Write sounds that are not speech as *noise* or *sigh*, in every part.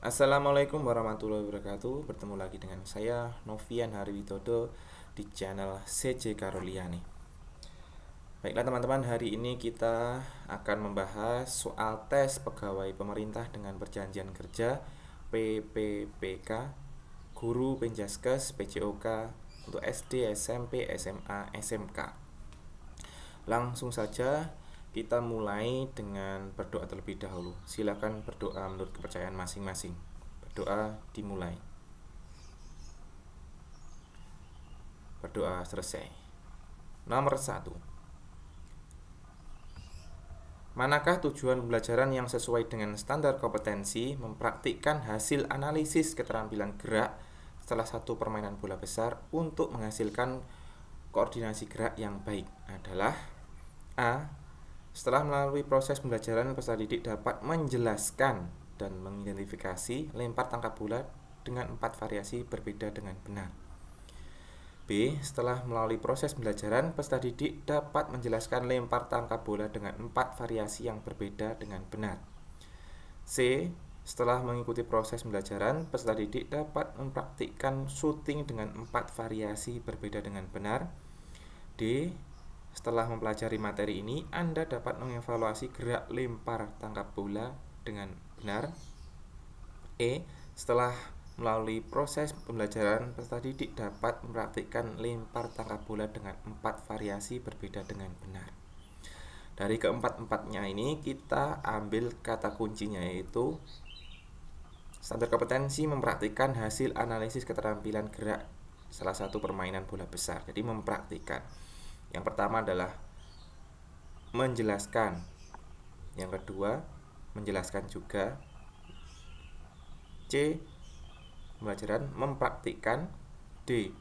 Assalamualaikum warahmatullahi wabarakatuh Bertemu lagi dengan saya Novian Widodo Di channel CJ Karoliani Baiklah teman-teman hari ini kita akan membahas soal tes pegawai pemerintah dengan perjanjian kerja PPPK Guru Penjaskes PJOK untuk SD, SMP, SMA, SMK Langsung saja kita mulai dengan berdoa terlebih dahulu. Silakan berdoa menurut kepercayaan masing-masing. Berdoa dimulai. Berdoa selesai. Nomor satu. Manakah tujuan pembelajaran yang sesuai dengan standar kompetensi mempraktikkan hasil analisis keterampilan gerak setelah satu permainan bola besar untuk menghasilkan koordinasi gerak yang baik adalah A setelah melalui proses pembelajaran, peserta didik dapat menjelaskan dan mengidentifikasi lempar tangkap bola dengan empat variasi berbeda dengan benar. B. Setelah melalui proses pembelajaran, peserta didik dapat menjelaskan lempar tangkap bola dengan empat variasi yang berbeda dengan benar. C. Setelah mengikuti proses pembelajaran, peserta didik dapat mempraktikkan shooting dengan empat variasi berbeda dengan benar. D setelah mempelajari materi ini, Anda dapat mengevaluasi gerak lempar tangkap bola dengan benar. E. Setelah melalui proses pembelajaran, peserta didik dapat mempraktikkan lempar tangkap bola dengan empat variasi berbeda dengan benar. Dari keempat-empatnya ini, kita ambil kata kuncinya yaitu standar kompetensi mempraktikkan hasil analisis keterampilan gerak salah satu permainan bola besar. Jadi mempraktikkan. Yang pertama adalah menjelaskan. Yang kedua, menjelaskan juga. C. Pembelajaran mempraktikkan. D.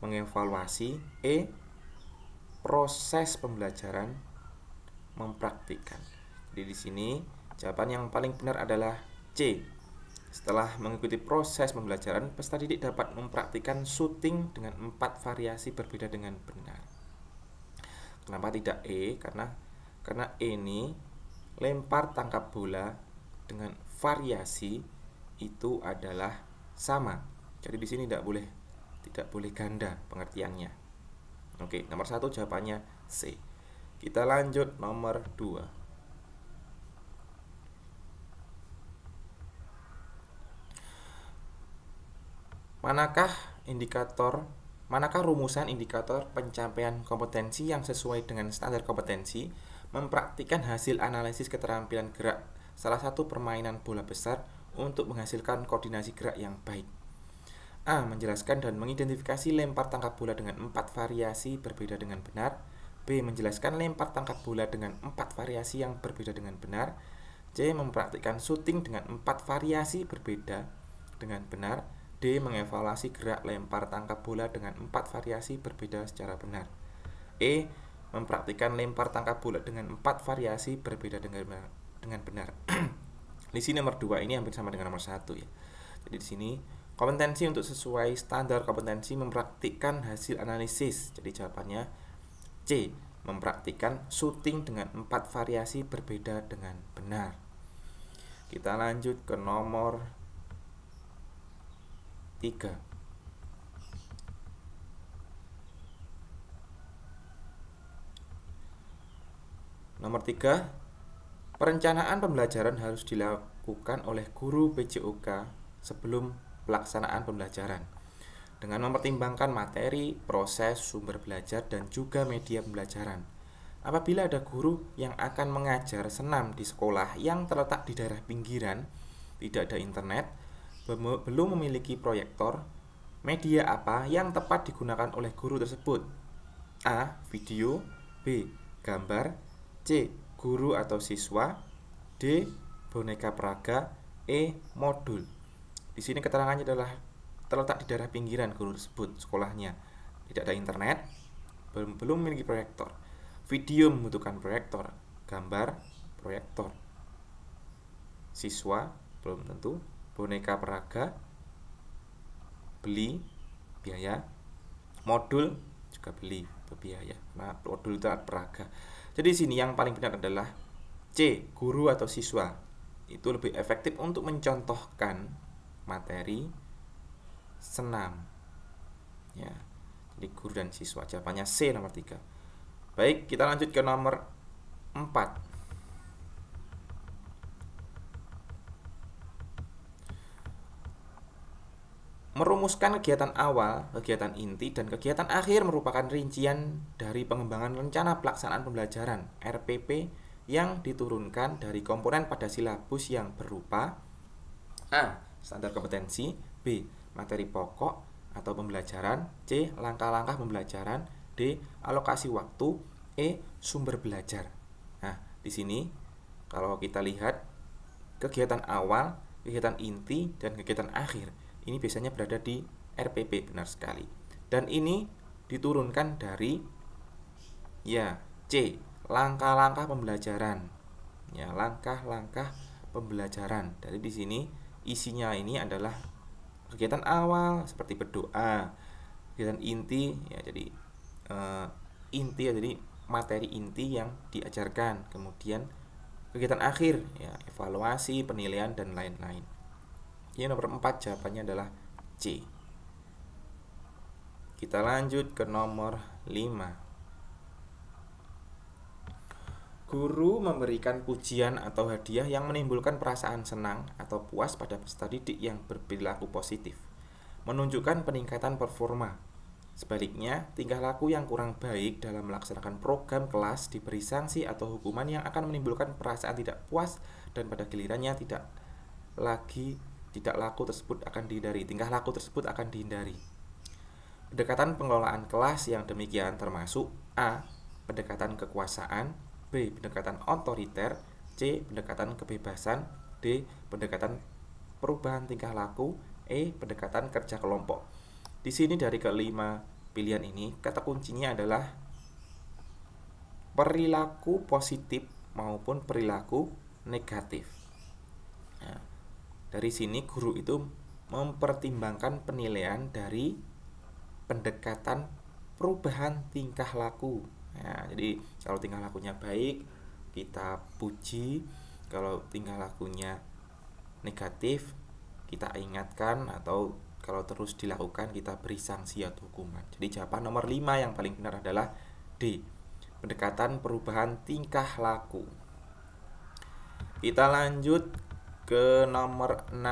Mengevaluasi. E. Proses pembelajaran mempraktikkan. Jadi di sini jawaban yang paling benar adalah C. Setelah mengikuti proses pembelajaran, peserta didik dapat mempraktikkan syuting dengan empat variasi berbeda dengan benar. Kenapa tidak E? Karena karena E ini lempar tangkap bola dengan variasi itu adalah sama. Jadi di sini tidak boleh tidak boleh ganda pengertiannya. Oke, nomor satu jawabannya C. Kita lanjut nomor 2. Manakah indikator manakah rumusan indikator pencapaian kompetensi yang sesuai dengan standar kompetensi mempraktikkan hasil analisis keterampilan gerak salah satu permainan bola besar untuk menghasilkan koordinasi gerak yang baik. A. Menjelaskan dan mengidentifikasi lempar tangkap bola dengan empat variasi berbeda dengan benar. B. Menjelaskan lempar tangkap bola dengan empat variasi yang berbeda dengan benar. C. Mempraktikkan syuting dengan empat variasi berbeda dengan benar. D. Mengevaluasi gerak lempar tangkap bola dengan empat variasi berbeda secara benar. E. Mempraktikkan lempar tangkap bola dengan empat variasi berbeda dengan benar. Dengan benar. di *clears throat* sini nomor 2 ini hampir sama dengan nomor 1 ya. Jadi di sini kompetensi untuk sesuai standar kompetensi mempraktikkan hasil analisis. Jadi jawabannya C. Mempraktikkan shooting dengan empat variasi berbeda dengan benar. Kita lanjut ke nomor 3 Nomor tiga Perencanaan pembelajaran harus dilakukan oleh guru PJOK sebelum pelaksanaan pembelajaran dengan mempertimbangkan materi, proses, sumber belajar, dan juga media pembelajaran. Apabila ada guru yang akan mengajar senam di sekolah yang terletak di daerah pinggiran, tidak ada internet, belum memiliki proyektor, media apa yang tepat digunakan oleh guru tersebut? A. Video B. Gambar C. Guru atau siswa D. Boneka peraga E. Modul Di sini keterangannya adalah terletak di daerah pinggiran guru tersebut, sekolahnya Tidak ada internet, belum, belum memiliki proyektor Video membutuhkan proyektor, gambar, proyektor Siswa, belum tentu boneka peraga, beli biaya, modul juga beli biaya. Nah, modul itu peraga. Jadi sini yang paling benar adalah C, guru atau siswa. Itu lebih efektif untuk mencontohkan materi senam. Ya. Jadi guru dan siswa jawabannya C nomor 3. Baik, kita lanjut ke nomor 4. Merumuskan kegiatan awal, kegiatan inti, dan kegiatan akhir merupakan rincian dari pengembangan rencana pelaksanaan pembelajaran RPP yang diturunkan dari komponen pada silabus yang berupa A. Standar kompetensi B. Materi pokok atau pembelajaran C. Langkah-langkah pembelajaran D. Alokasi waktu E. Sumber belajar Nah, di sini kalau kita lihat kegiatan awal, kegiatan inti, dan kegiatan akhir ini biasanya berada di RPP benar sekali. Dan ini diturunkan dari ya C, langkah-langkah pembelajaran. Ya, langkah-langkah pembelajaran. Dari di sini isinya ini adalah kegiatan awal seperti berdoa, kegiatan inti ya jadi uh, inti ya jadi materi inti yang diajarkan, kemudian kegiatan akhir ya evaluasi, penilaian dan lain-lain. Ini iya, nomor 4 jawabannya adalah C. Kita lanjut ke nomor 5. Guru memberikan pujian atau hadiah yang menimbulkan perasaan senang atau puas pada peserta didik yang berperilaku positif, menunjukkan peningkatan performa. Sebaliknya, tingkah laku yang kurang baik dalam melaksanakan program kelas diberi sanksi atau hukuman yang akan menimbulkan perasaan tidak puas dan pada gilirannya tidak lagi tidak laku tersebut akan dihindari. Tingkah laku tersebut akan dihindari. Pendekatan pengelolaan kelas yang demikian termasuk A. Pendekatan kekuasaan B. Pendekatan otoriter C. Pendekatan kebebasan D. Pendekatan perubahan tingkah laku E. Pendekatan kerja kelompok Di sini dari kelima pilihan ini, kata kuncinya adalah perilaku positif maupun perilaku negatif. Nah, dari sini guru itu mempertimbangkan penilaian dari pendekatan perubahan tingkah laku. Ya, jadi kalau tingkah lakunya baik, kita puji. Kalau tingkah lakunya negatif, kita ingatkan atau kalau terus dilakukan kita beri sanksi atau hukuman. Jadi jawaban nomor 5 yang paling benar adalah D. Pendekatan perubahan tingkah laku. Kita lanjut ke nomor 6.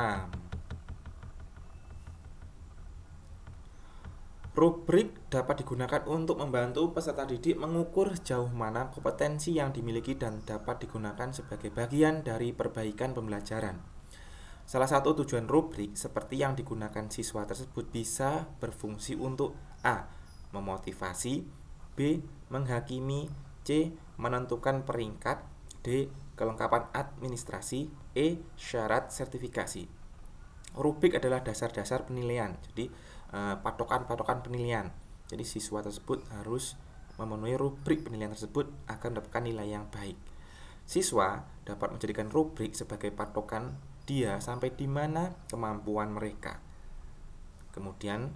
Rubrik dapat digunakan untuk membantu peserta didik mengukur jauh mana kompetensi yang dimiliki dan dapat digunakan sebagai bagian dari perbaikan pembelajaran. Salah satu tujuan rubrik seperti yang digunakan siswa tersebut bisa berfungsi untuk A. Memotivasi B. Menghakimi C. Menentukan peringkat D. Kelengkapan administrasi E. Syarat sertifikasi Rubrik adalah dasar-dasar penilaian Jadi e, patokan-patokan penilaian Jadi siswa tersebut harus memenuhi rubrik penilaian tersebut agar mendapatkan nilai yang baik Siswa dapat menjadikan rubrik sebagai patokan dia sampai di mana kemampuan mereka. Kemudian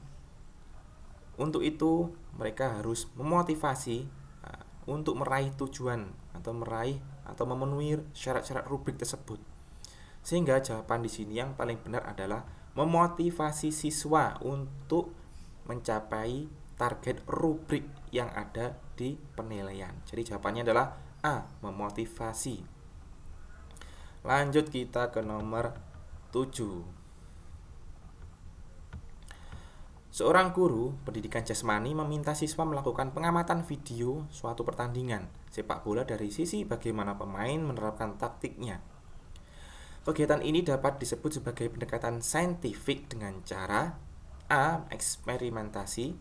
untuk itu mereka harus memotivasi e, untuk meraih tujuan atau meraih atau memenuhi syarat-syarat rubrik tersebut. Sehingga jawaban di sini yang paling benar adalah memotivasi siswa untuk mencapai target rubrik yang ada di penilaian. Jadi jawabannya adalah A, memotivasi. Lanjut kita ke nomor 7. Seorang guru pendidikan jasmani meminta siswa melakukan pengamatan video suatu pertandingan sepak bola dari sisi bagaimana pemain menerapkan taktiknya Kegiatan ini dapat disebut sebagai pendekatan saintifik dengan cara A. Eksperimentasi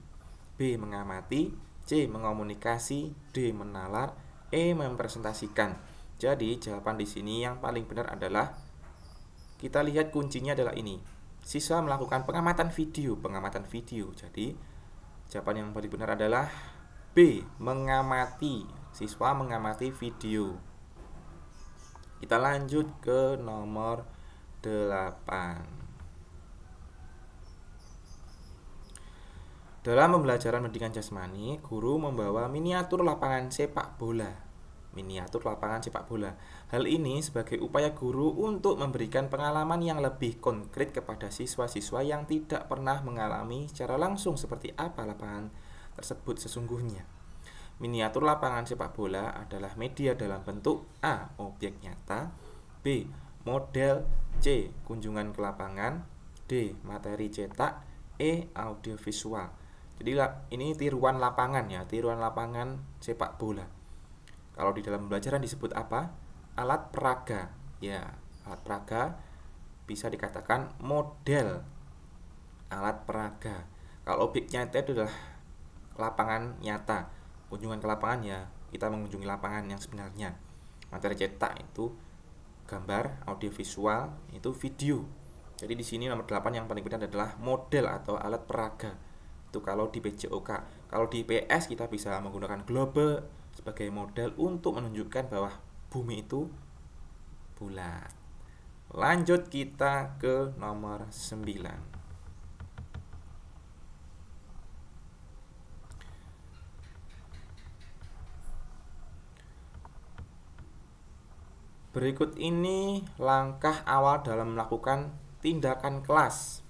B. Mengamati C. Mengomunikasi D. Menalar E. Mempresentasikan Jadi jawaban di sini yang paling benar adalah Kita lihat kuncinya adalah ini Siswa melakukan pengamatan video Pengamatan video Jadi jawaban yang paling benar adalah B. Mengamati Siswa mengamati video kita lanjut ke nomor 8. Dalam pembelajaran pendidikan jasmani, guru membawa miniatur lapangan sepak bola. Miniatur lapangan sepak bola. Hal ini sebagai upaya guru untuk memberikan pengalaman yang lebih konkret kepada siswa-siswa yang tidak pernah mengalami secara langsung seperti apa lapangan tersebut sesungguhnya. Miniatur lapangan sepak bola adalah media dalam bentuk A. Objek nyata B. Model C. Kunjungan ke lapangan D. Materi cetak E. Audiovisual Jadi ini tiruan lapangan ya Tiruan lapangan sepak bola Kalau di dalam pembelajaran disebut apa? Alat peraga Ya, alat peraga bisa dikatakan model alat peraga Kalau objek nyata itu adalah lapangan nyata kunjungan ke lapangan ya, kita mengunjungi lapangan yang sebenarnya materi cetak itu gambar audiovisual itu video jadi di sini nomor 8 yang paling penting adalah model atau alat peraga itu kalau di PJOK kalau di PS kita bisa menggunakan globe sebagai model untuk menunjukkan bahwa bumi itu bulat lanjut kita ke nomor 9 Berikut ini langkah awal dalam melakukan tindakan kelas.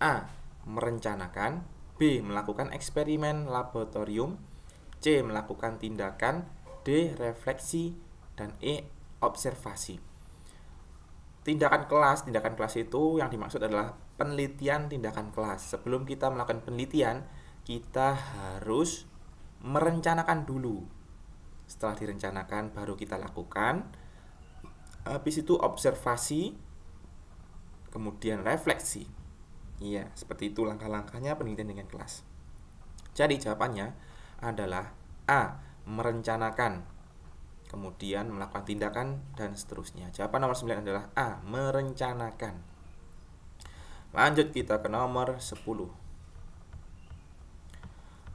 A. Merencanakan B. Melakukan eksperimen laboratorium C. Melakukan tindakan D. Refleksi dan E. Observasi Tindakan kelas, tindakan kelas itu yang dimaksud adalah penelitian tindakan kelas Sebelum kita melakukan penelitian, kita harus merencanakan dulu setelah direncanakan baru kita lakukan habis itu observasi kemudian refleksi iya seperti itu langkah-langkahnya penelitian dengan kelas jadi jawabannya adalah A merencanakan kemudian melakukan tindakan dan seterusnya jawaban nomor 9 adalah A merencanakan lanjut kita ke nomor 10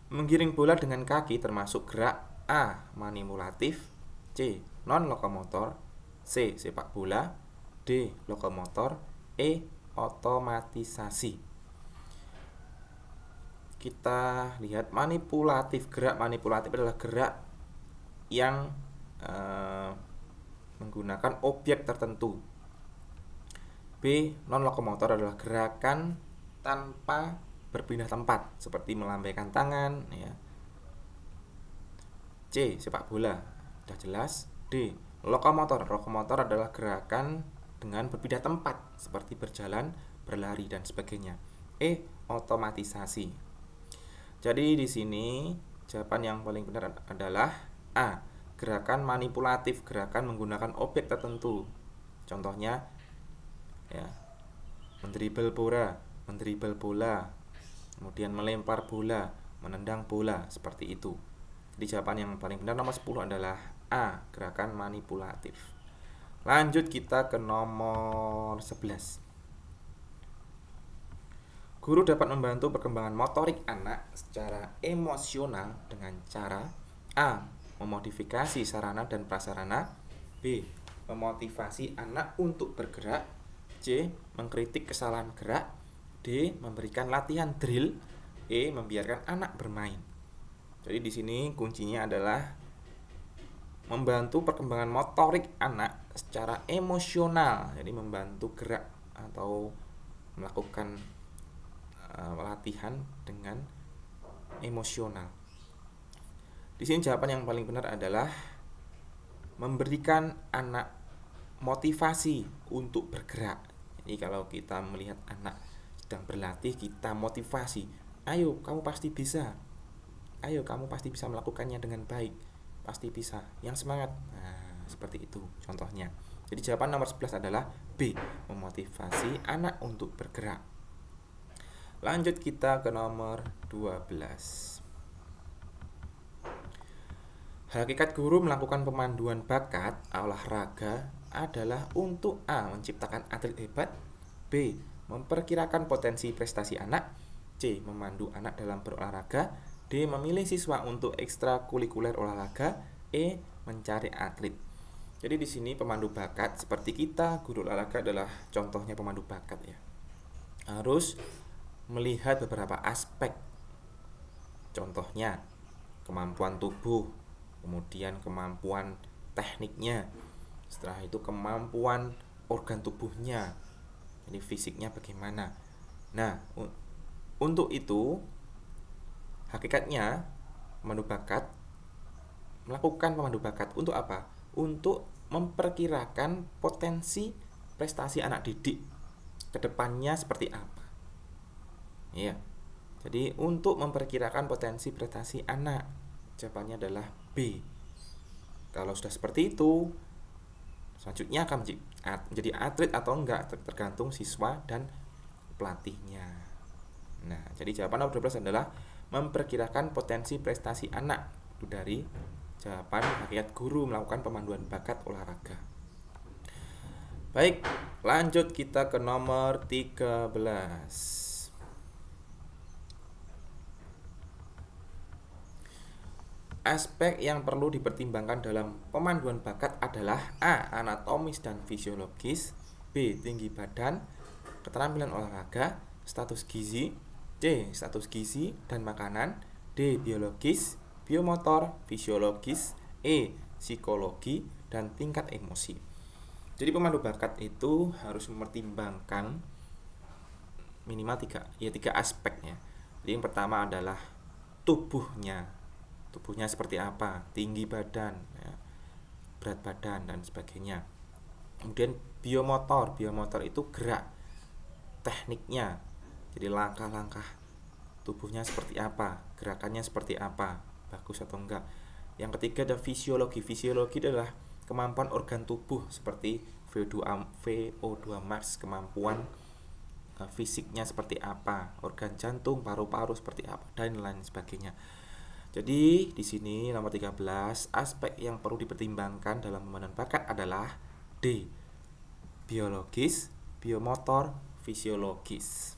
menggiring bola dengan kaki termasuk gerak A. Manipulatif C. Non-lokomotor C. Sepak bola D. Lokomotor E. Otomatisasi Kita lihat manipulatif Gerak manipulatif adalah gerak yang uh, menggunakan objek tertentu B. Non-lokomotor adalah gerakan tanpa berpindah tempat seperti melambaikan tangan ya C. Sepak bola. Sudah jelas. D. Lokomotor. Lokomotor adalah gerakan dengan berpindah tempat seperti berjalan, berlari dan sebagainya. E. Otomatisasi. Jadi di sini jawaban yang paling benar adalah A. Gerakan manipulatif, gerakan menggunakan objek tertentu. Contohnya ya, mendribel bola, mendribel bola, kemudian melempar bola, menendang bola seperti itu di jawaban yang paling benar nomor 10 adalah A, gerakan manipulatif. Lanjut kita ke nomor 11. Guru dapat membantu perkembangan motorik anak secara emosional dengan cara A. Memodifikasi sarana dan prasarana B. Memotivasi anak untuk bergerak C. Mengkritik kesalahan gerak D. Memberikan latihan drill E. Membiarkan anak bermain jadi di sini kuncinya adalah membantu perkembangan motorik anak secara emosional. Jadi membantu gerak atau melakukan uh, latihan dengan emosional. Di sini jawaban yang paling benar adalah memberikan anak motivasi untuk bergerak. Jadi kalau kita melihat anak sedang berlatih, kita motivasi, "Ayo, kamu pasti bisa." ayo kamu pasti bisa melakukannya dengan baik pasti bisa yang semangat nah, seperti itu contohnya jadi jawaban nomor 11 adalah B memotivasi anak untuk bergerak lanjut kita ke nomor 12 Hakikat guru melakukan pemanduan bakat olahraga adalah untuk A. menciptakan atlet hebat B. memperkirakan potensi prestasi anak C. memandu anak dalam berolahraga D. Memilih siswa untuk ekstrakurikuler olahraga E. Mencari atlet Jadi di sini pemandu bakat seperti kita guru olahraga adalah contohnya pemandu bakat ya harus melihat beberapa aspek contohnya kemampuan tubuh kemudian kemampuan tekniknya setelah itu kemampuan organ tubuhnya jadi fisiknya bagaimana nah untuk itu Hakikatnya, pemandu bakat melakukan pemandu bakat untuk apa? Untuk memperkirakan potensi prestasi anak didik kedepannya seperti apa. Iya. Jadi untuk memperkirakan potensi prestasi anak, jawabannya adalah B. Kalau sudah seperti itu, selanjutnya akan menjadi atlet atau enggak tergantung siswa dan pelatihnya. Nah, jadi jawaban nomor 12 adalah memperkirakan potensi prestasi anak itu dari jawaban rakyat guru melakukan pemanduan bakat olahraga baik lanjut kita ke nomor 13 Aspek yang perlu dipertimbangkan dalam pemanduan bakat adalah A. Anatomis dan fisiologis B. Tinggi badan Keterampilan olahraga Status gizi C. Status gizi dan makanan D. Biologis, biomotor, fisiologis E. Psikologi dan tingkat emosi Jadi pemandu bakat itu harus mempertimbangkan minimal tiga, ya tiga aspeknya Jadi yang pertama adalah tubuhnya Tubuhnya seperti apa, tinggi badan, ya, berat badan dan sebagainya Kemudian biomotor, biomotor itu gerak tekniknya jadi langkah-langkah tubuhnya seperti apa, gerakannya seperti apa, bagus atau enggak. Yang ketiga ada fisiologi. Fisiologi adalah kemampuan organ tubuh seperti VO2, VO2 max, kemampuan e, fisiknya seperti apa, organ jantung, paru-paru seperti apa dan lain sebagainya. Jadi di sini nomor 13 aspek yang perlu dipertimbangkan dalam pembangunan bakat adalah D. Biologis, biomotor, fisiologis.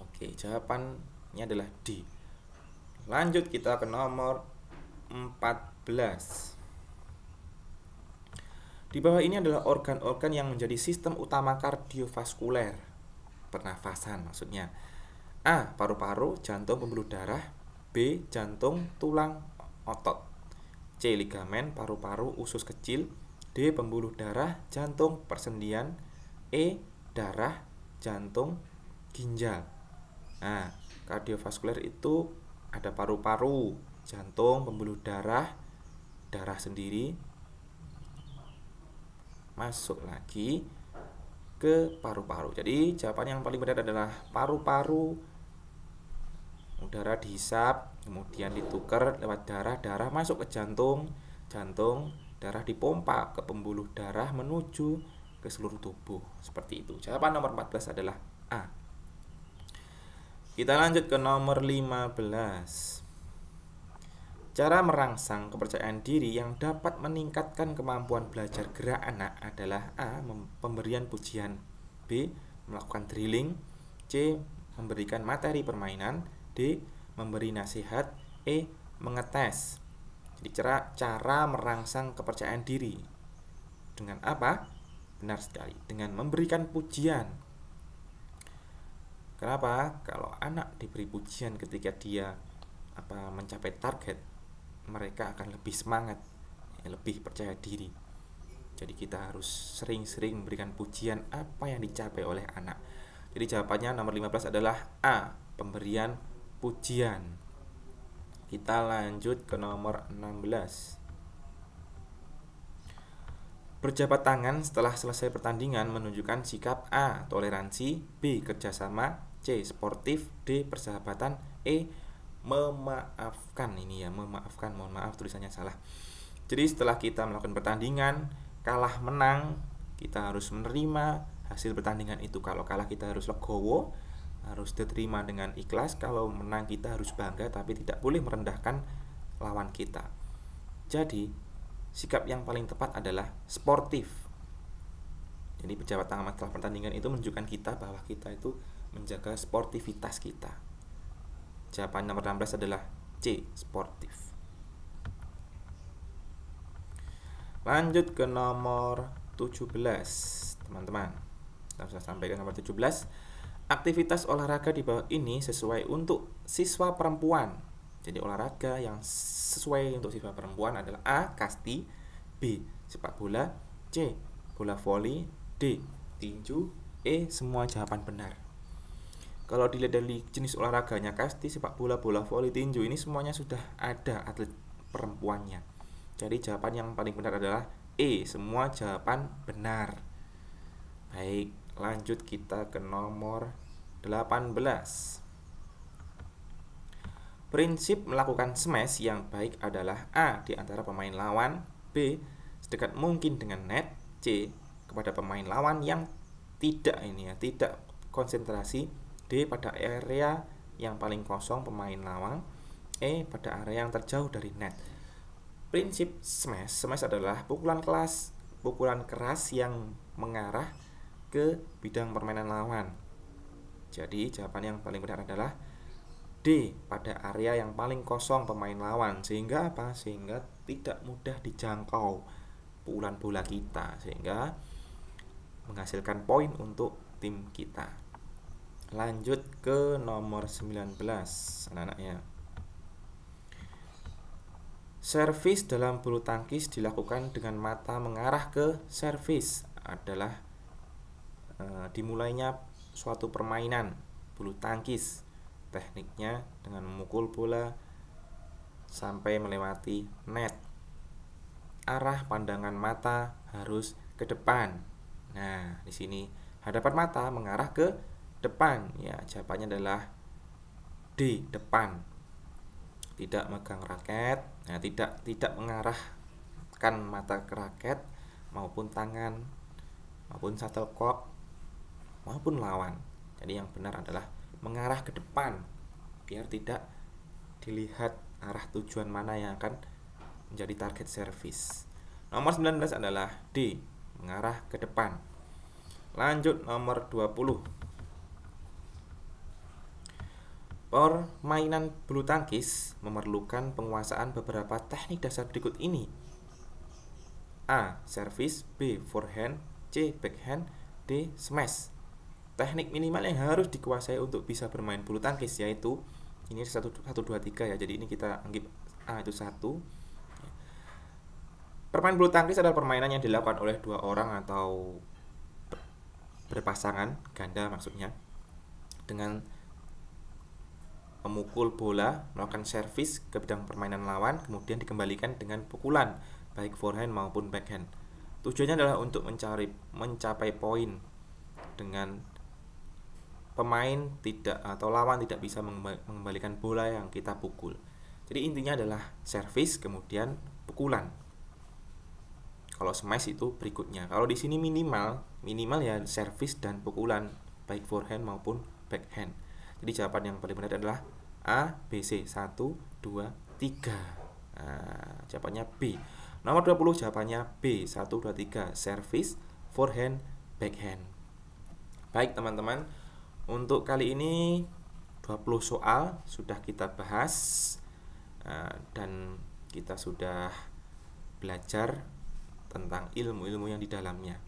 Oke, jawabannya adalah D. Lanjut kita ke nomor 14. Di bawah ini adalah organ-organ yang menjadi sistem utama kardiovaskuler. Pernafasan maksudnya. A. Paru-paru, jantung, pembuluh darah. B. Jantung, tulang, otot. C. Ligamen, paru-paru, usus kecil. D. Pembuluh darah, jantung, persendian. E. Darah, jantung, ginjal. Nah, kardiovaskuler itu ada paru-paru, jantung, pembuluh darah, darah sendiri. Masuk lagi ke paru-paru. Jadi, jawaban yang paling benar adalah paru-paru. Udara dihisap, kemudian ditukar lewat darah, darah masuk ke jantung, jantung, darah dipompa ke pembuluh darah menuju ke seluruh tubuh. Seperti itu. Jawaban nomor 14 adalah A. Kita lanjut ke nomor 15. Cara merangsang kepercayaan diri yang dapat meningkatkan kemampuan belajar gerak anak adalah A. Pemberian pujian B. Melakukan drilling C. Memberikan materi permainan D. Memberi nasihat E. Mengetes Jadi cara, cara merangsang kepercayaan diri Dengan apa? Benar sekali, dengan memberikan pujian Kenapa? Kalau anak diberi pujian ketika dia apa mencapai target, mereka akan lebih semangat, ya, lebih percaya diri. Jadi kita harus sering-sering memberikan pujian apa yang dicapai oleh anak. Jadi jawabannya nomor 15 adalah A, pemberian pujian. Kita lanjut ke nomor 16. Berjabat tangan setelah selesai pertandingan menunjukkan sikap A. Toleransi B. Kerjasama C. Sportif D. Persahabatan E. Memaafkan ini ya Memaafkan, mohon maaf tulisannya salah Jadi setelah kita melakukan pertandingan Kalah menang Kita harus menerima hasil pertandingan itu Kalau kalah kita harus legowo Harus diterima dengan ikhlas Kalau menang kita harus bangga Tapi tidak boleh merendahkan lawan kita Jadi sikap yang paling tepat adalah sportif jadi pejabat tangan setelah pertandingan itu menunjukkan kita bahwa kita itu menjaga sportivitas kita. Jawaban nomor 16 adalah C, sportif. Lanjut ke nomor 17, teman-teman. Kita sudah sampai ke nomor 17. Aktivitas olahraga di bawah ini sesuai untuk siswa perempuan. Jadi olahraga yang sesuai untuk siswa perempuan adalah A, kasti, B, sepak bola, C, bola voli, D, tinju, E, semua jawaban benar kalau dilihat dari jenis olahraganya kasti sepak bola bola voli tinju ini semuanya sudah ada atlet perempuannya jadi jawaban yang paling benar adalah E semua jawaban benar baik lanjut kita ke nomor 18 prinsip melakukan smash yang baik adalah A di antara pemain lawan B sedekat mungkin dengan net C kepada pemain lawan yang tidak ini ya tidak konsentrasi D pada area yang paling kosong pemain lawan, E pada area yang terjauh dari net. Prinsip smash, smash adalah pukulan kelas, pukulan keras yang mengarah ke bidang permainan lawan. Jadi jawaban yang paling benar adalah D pada area yang paling kosong pemain lawan sehingga apa? Sehingga tidak mudah dijangkau pukulan bola kita sehingga menghasilkan poin untuk tim kita lanjut ke nomor 19 anak-anaknya Servis dalam bulu tangkis dilakukan dengan mata mengarah ke servis adalah e, dimulainya suatu permainan bulu tangkis. Tekniknya dengan memukul bola sampai melewati net. Arah pandangan mata harus ke depan. Nah, di sini hadapan mata mengarah ke depan ya jawabannya adalah D depan tidak megang raket ya tidak tidak mengarahkan mata ke raket maupun tangan maupun shuttlecock maupun lawan jadi yang benar adalah mengarah ke depan biar tidak dilihat arah tujuan mana yang akan menjadi target service nomor 19 adalah D mengarah ke depan lanjut nomor 20 Permainan bulu tangkis memerlukan penguasaan beberapa teknik dasar berikut ini. A. Service B. Forehand C. Backhand D. Smash Teknik minimal yang harus dikuasai untuk bisa bermain bulu tangkis yaitu ini 1, 1 2, 3 ya jadi ini kita anggap A itu 1 Permainan bulu tangkis adalah permainan yang dilakukan oleh dua orang atau berpasangan, ganda maksudnya dengan memukul bola, melakukan servis ke bidang permainan lawan, kemudian dikembalikan dengan pukulan, baik forehand maupun backhand. Tujuannya adalah untuk mencari mencapai poin dengan pemain tidak atau lawan tidak bisa mengembalikan bola yang kita pukul. Jadi intinya adalah servis kemudian pukulan. Kalau smash itu berikutnya. Kalau di sini minimal, minimal ya servis dan pukulan baik forehand maupun backhand. Jadi jawaban yang paling benar adalah A, B, C. 1, 2, 3. Nah, jawabannya B. Nomor 20 jawabannya B. 1, 2, 3. Service, forehand, backhand. Baik teman-teman, untuk kali ini 20 soal sudah kita bahas eh, dan kita sudah belajar tentang ilmu-ilmu yang di dalamnya.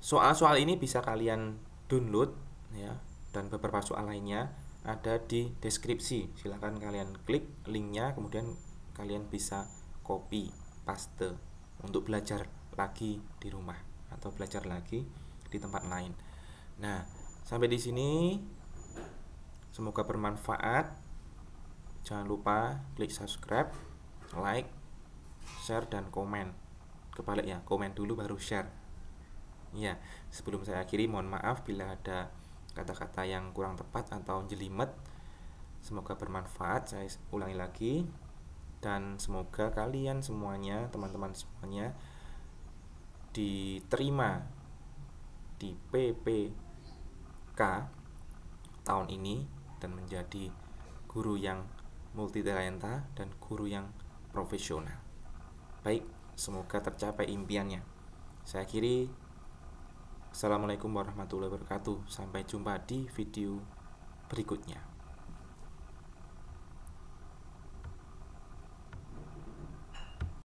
Soal-soal ini bisa kalian download ya dan beberapa soal lainnya ada di deskripsi. Silahkan kalian klik linknya, kemudian kalian bisa copy, paste untuk belajar lagi di rumah atau belajar lagi di tempat lain. Nah, sampai di sini semoga bermanfaat. Jangan lupa klik subscribe, like, share dan komen. Kebalik ya, komen dulu baru share. Ya, sebelum saya akhiri mohon maaf bila ada kata-kata yang kurang tepat atau jelimet. Semoga bermanfaat. Saya ulangi lagi dan semoga kalian semuanya, teman-teman semuanya diterima di PPK tahun ini dan menjadi guru yang multi talenta dan guru yang profesional. Baik, semoga tercapai impiannya. Saya kiri Assalamualaikum warahmatullahi wabarakatuh. Sampai jumpa di video berikutnya.